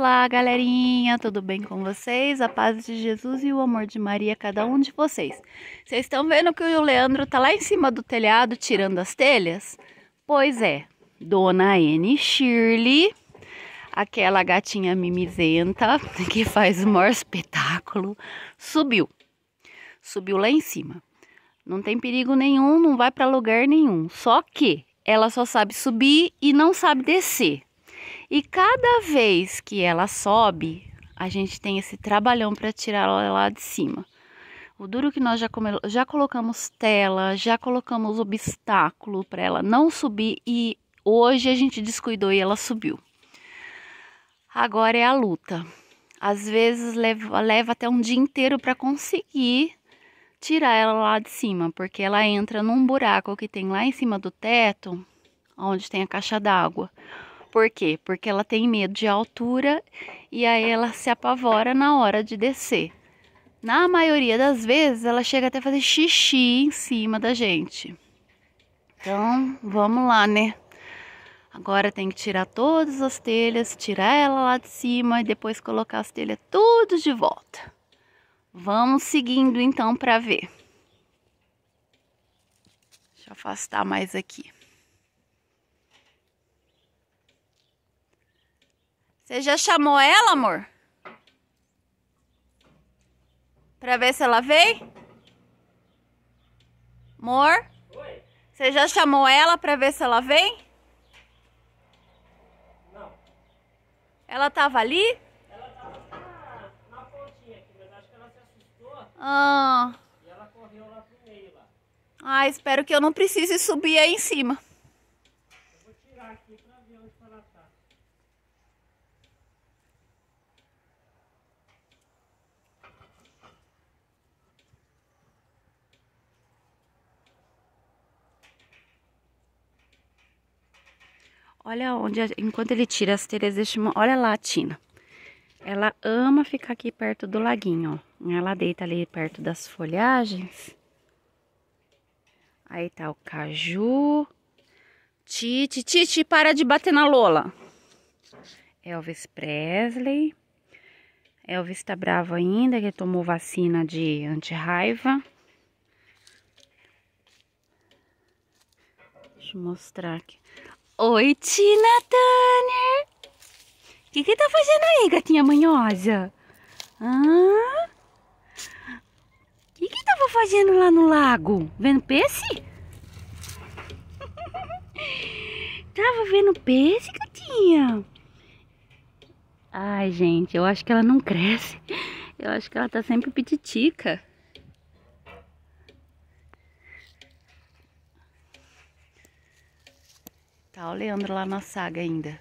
Olá, galerinha, tudo bem com vocês? A paz de Jesus e o amor de Maria, cada um de vocês. Vocês estão vendo que o Leandro tá lá em cima do telhado tirando as telhas? Pois é, Dona N Shirley, aquela gatinha mimizenta que faz o maior espetáculo, subiu. Subiu lá em cima. Não tem perigo nenhum, não vai para lugar nenhum. Só que ela só sabe subir e não sabe descer. E cada vez que ela sobe, a gente tem esse trabalhão para tirar ela lá de cima. O duro que nós já, come... já colocamos tela, já colocamos obstáculo para ela não subir e hoje a gente descuidou e ela subiu. Agora é a luta. Às vezes leva, leva até um dia inteiro para conseguir tirar ela lá de cima, porque ela entra num buraco que tem lá em cima do teto, onde tem a caixa d'água. Por quê? Porque ela tem medo de altura e aí ela se apavora na hora de descer. Na maioria das vezes, ela chega até fazer xixi em cima da gente. Então, vamos lá, né? Agora tem que tirar todas as telhas, tirar ela lá de cima e depois colocar as telhas tudo de volta. Vamos seguindo então para ver. Deixa eu afastar mais aqui. Você já chamou ela, amor? Pra ver se ela veio? Amor? Oi? Você já chamou ela pra ver se ela vem? Não. Ela tava ali? Ela tava na, na pontinha aqui, mas acho que ela se assustou. Ah. E ela correu lá pro meio lá. Ah, espero que eu não precise subir aí em cima. Olha onde, enquanto ele tira as telhas deste olha lá a Tina. Ela ama ficar aqui perto do laguinho, ó. Ela deita ali perto das folhagens. Aí tá o caju. Titi, Titi, para de bater na Lola. Elvis Presley. Elvis tá bravo ainda, que tomou vacina de anti-raiva. Deixa eu mostrar aqui. Oi, Tina Turner. O que que tá fazendo aí, gatinha manhosa? O que que tava fazendo lá no lago? Vendo peixe? tava vendo peixe, gatinha? Ai, gente, eu acho que ela não cresce. Eu acho que ela tá sempre pititica. Tá o Leandro lá na saga ainda.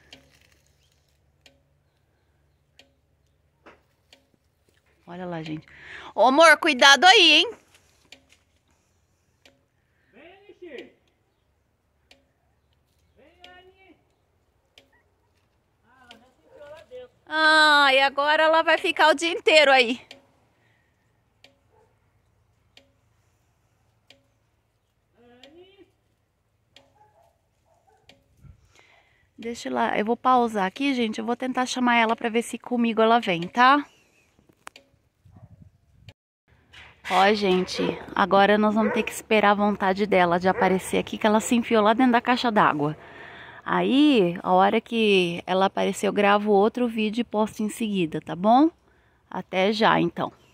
Olha lá, gente. Ô, amor, cuidado aí, hein? Ah, ah, e agora ela vai ficar o dia inteiro aí. Deixa lá, eu vou pausar aqui, gente, eu vou tentar chamar ela para ver se comigo ela vem, tá? Ó, gente, agora nós vamos ter que esperar a vontade dela de aparecer aqui, que ela se enfiou lá dentro da caixa d'água. Aí, a hora que ela aparecer, eu gravo outro vídeo e posto em seguida, tá bom? Até já, então.